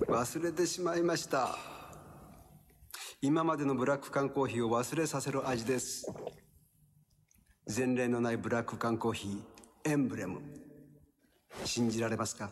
忘れてしまいました今までのブラック缶コーヒーを忘れさせる味です前例のないブラック缶コーヒーエンブレム信じられますか